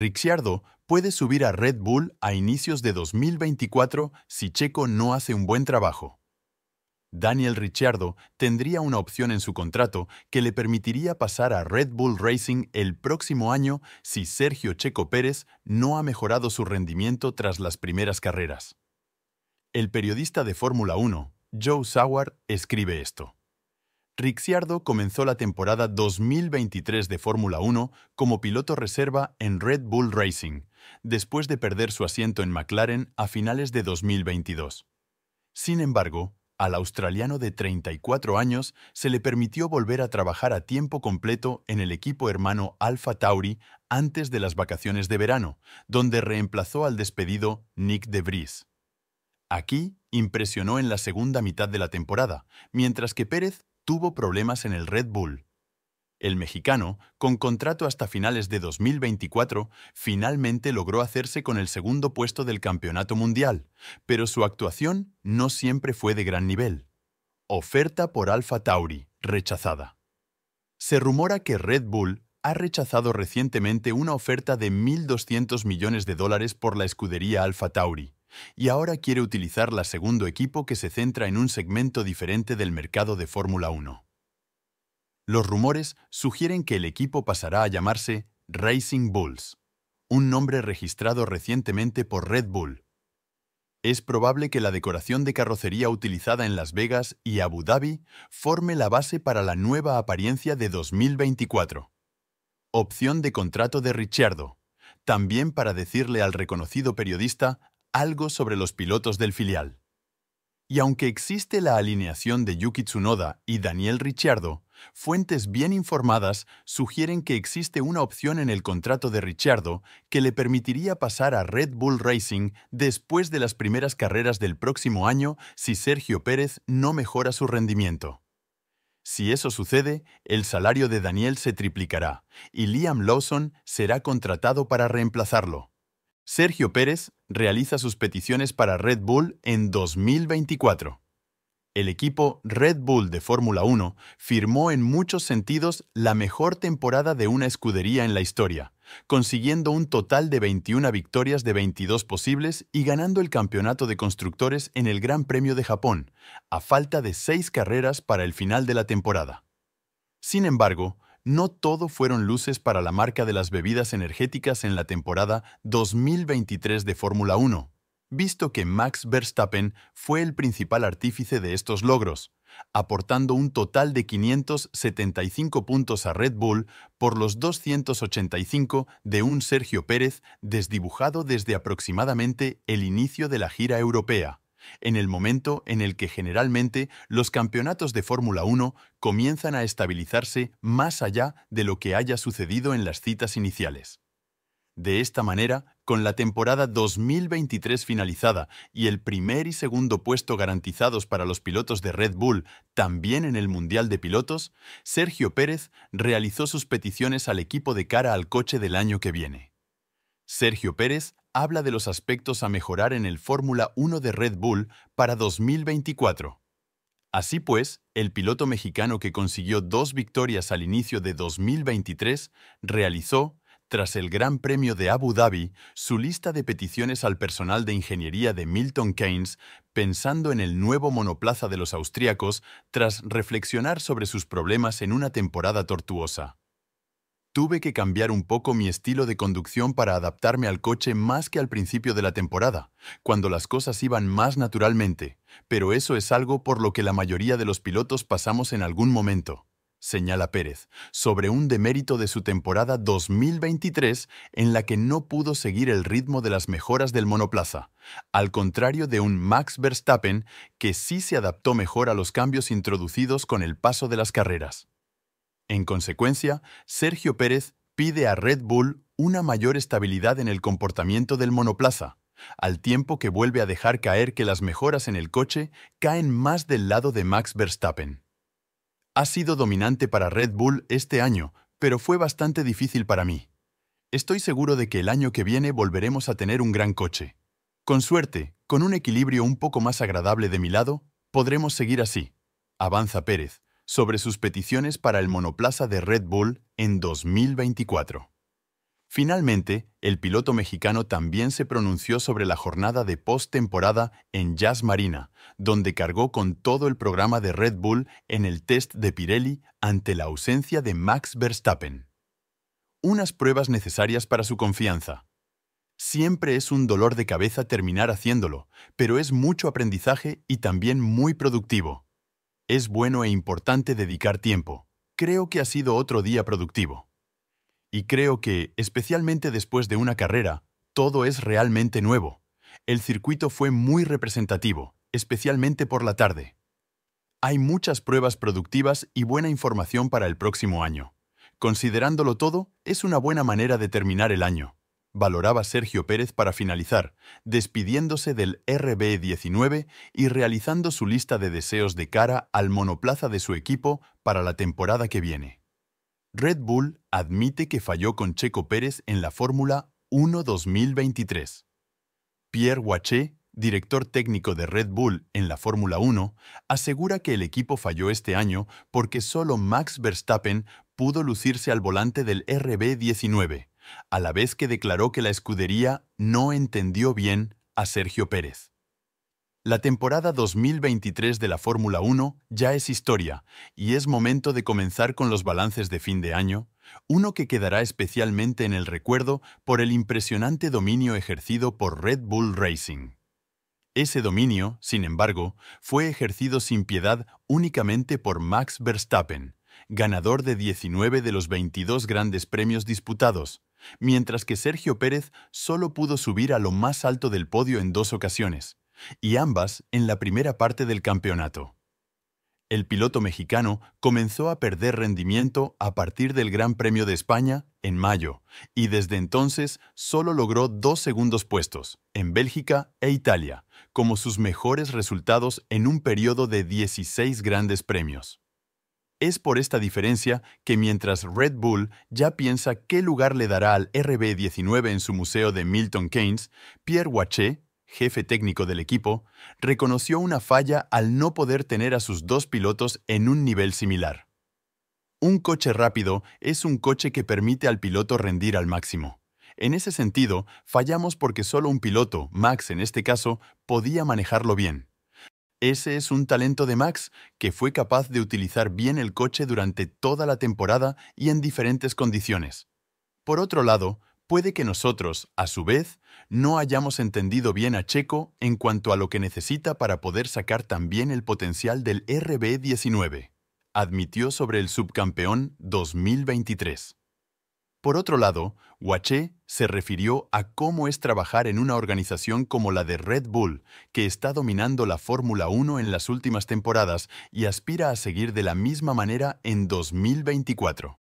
Ricciardo puede subir a Red Bull a inicios de 2024 si Checo no hace un buen trabajo. Daniel Ricciardo tendría una opción en su contrato que le permitiría pasar a Red Bull Racing el próximo año si Sergio Checo Pérez no ha mejorado su rendimiento tras las primeras carreras. El periodista de Fórmula 1, Joe Sauer, escribe esto. Ricciardo comenzó la temporada 2023 de Fórmula 1 como piloto reserva en Red Bull Racing, después de perder su asiento en McLaren a finales de 2022. Sin embargo, al australiano de 34 años se le permitió volver a trabajar a tiempo completo en el equipo hermano Alfa Tauri antes de las vacaciones de verano, donde reemplazó al despedido Nick de Vries. Aquí impresionó en la segunda mitad de la temporada, mientras que Pérez tuvo problemas en el Red Bull. El mexicano, con contrato hasta finales de 2024, finalmente logró hacerse con el segundo puesto del Campeonato Mundial, pero su actuación no siempre fue de gran nivel. Oferta por Alfa Tauri, rechazada. Se rumora que Red Bull ha rechazado recientemente una oferta de 1.200 millones de dólares por la escudería Alfa Tauri, y ahora quiere utilizar la segundo equipo que se centra en un segmento diferente del mercado de Fórmula 1. Los rumores sugieren que el equipo pasará a llamarse Racing Bulls, un nombre registrado recientemente por Red Bull. Es probable que la decoración de carrocería utilizada en Las Vegas y Abu Dhabi forme la base para la nueva apariencia de 2024. Opción de contrato de Ricciardo, también para decirle al reconocido periodista algo sobre los pilotos del filial. Y aunque existe la alineación de Yuki Tsunoda y Daniel Ricciardo, fuentes bien informadas sugieren que existe una opción en el contrato de Ricciardo que le permitiría pasar a Red Bull Racing después de las primeras carreras del próximo año si Sergio Pérez no mejora su rendimiento. Si eso sucede, el salario de Daniel se triplicará y Liam Lawson será contratado para reemplazarlo. Sergio Pérez realiza sus peticiones para Red Bull en 2024. El equipo Red Bull de Fórmula 1 firmó en muchos sentidos la mejor temporada de una escudería en la historia, consiguiendo un total de 21 victorias de 22 posibles y ganando el campeonato de constructores en el Gran Premio de Japón, a falta de seis carreras para el final de la temporada. Sin embargo, no todo fueron luces para la marca de las bebidas energéticas en la temporada 2023 de Fórmula 1, visto que Max Verstappen fue el principal artífice de estos logros, aportando un total de 575 puntos a Red Bull por los 285 de un Sergio Pérez desdibujado desde aproximadamente el inicio de la gira europea en el momento en el que generalmente los campeonatos de Fórmula 1 comienzan a estabilizarse más allá de lo que haya sucedido en las citas iniciales. De esta manera, con la temporada 2023 finalizada y el primer y segundo puesto garantizados para los pilotos de Red Bull también en el Mundial de Pilotos, Sergio Pérez realizó sus peticiones al equipo de cara al coche del año que viene. Sergio Pérez habla de los aspectos a mejorar en el Fórmula 1 de Red Bull para 2024. Así pues, el piloto mexicano que consiguió dos victorias al inicio de 2023 realizó, tras el Gran Premio de Abu Dhabi, su lista de peticiones al personal de ingeniería de Milton Keynes, pensando en el nuevo monoplaza de los austríacos tras reflexionar sobre sus problemas en una temporada tortuosa. Tuve que cambiar un poco mi estilo de conducción para adaptarme al coche más que al principio de la temporada, cuando las cosas iban más naturalmente, pero eso es algo por lo que la mayoría de los pilotos pasamos en algún momento, señala Pérez, sobre un demérito de su temporada 2023 en la que no pudo seguir el ritmo de las mejoras del monoplaza, al contrario de un Max Verstappen que sí se adaptó mejor a los cambios introducidos con el paso de las carreras. En consecuencia, Sergio Pérez pide a Red Bull una mayor estabilidad en el comportamiento del monoplaza, al tiempo que vuelve a dejar caer que las mejoras en el coche caen más del lado de Max Verstappen. Ha sido dominante para Red Bull este año, pero fue bastante difícil para mí. Estoy seguro de que el año que viene volveremos a tener un gran coche. Con suerte, con un equilibrio un poco más agradable de mi lado, podremos seguir así. Avanza Pérez, sobre sus peticiones para el monoplaza de Red Bull en 2024. Finalmente, el piloto mexicano también se pronunció sobre la jornada de post en Jazz Marina, donde cargó con todo el programa de Red Bull en el test de Pirelli ante la ausencia de Max Verstappen. Unas pruebas necesarias para su confianza. Siempre es un dolor de cabeza terminar haciéndolo, pero es mucho aprendizaje y también muy productivo. Es bueno e importante dedicar tiempo. Creo que ha sido otro día productivo. Y creo que, especialmente después de una carrera, todo es realmente nuevo. El circuito fue muy representativo, especialmente por la tarde. Hay muchas pruebas productivas y buena información para el próximo año. Considerándolo todo, es una buena manera de terminar el año valoraba Sergio Pérez para finalizar, despidiéndose del RB19 y realizando su lista de deseos de cara al monoplaza de su equipo para la temporada que viene. Red Bull admite que falló con Checo Pérez en la Fórmula 1 2023. Pierre Waché, director técnico de Red Bull en la Fórmula 1, asegura que el equipo falló este año porque solo Max Verstappen pudo lucirse al volante del RB19, a la vez que declaró que la escudería no entendió bien a Sergio Pérez. La temporada 2023 de la Fórmula 1 ya es historia y es momento de comenzar con los balances de fin de año, uno que quedará especialmente en el recuerdo por el impresionante dominio ejercido por Red Bull Racing. Ese dominio, sin embargo, fue ejercido sin piedad únicamente por Max Verstappen, ganador de 19 de los 22 grandes premios disputados, mientras que Sergio Pérez solo pudo subir a lo más alto del podio en dos ocasiones, y ambas en la primera parte del campeonato. El piloto mexicano comenzó a perder rendimiento a partir del Gran Premio de España en mayo, y desde entonces solo logró dos segundos puestos, en Bélgica e Italia, como sus mejores resultados en un periodo de 16 grandes premios. Es por esta diferencia que mientras Red Bull ya piensa qué lugar le dará al RB19 en su museo de Milton Keynes, Pierre Waché, jefe técnico del equipo, reconoció una falla al no poder tener a sus dos pilotos en un nivel similar. Un coche rápido es un coche que permite al piloto rendir al máximo. En ese sentido, fallamos porque solo un piloto, Max en este caso, podía manejarlo bien. Ese es un talento de Max, que fue capaz de utilizar bien el coche durante toda la temporada y en diferentes condiciones. Por otro lado, puede que nosotros, a su vez, no hayamos entendido bien a Checo en cuanto a lo que necesita para poder sacar también el potencial del RB19, admitió sobre el subcampeón 2023. Por otro lado, Wache se refirió a cómo es trabajar en una organización como la de Red Bull, que está dominando la Fórmula 1 en las últimas temporadas y aspira a seguir de la misma manera en 2024.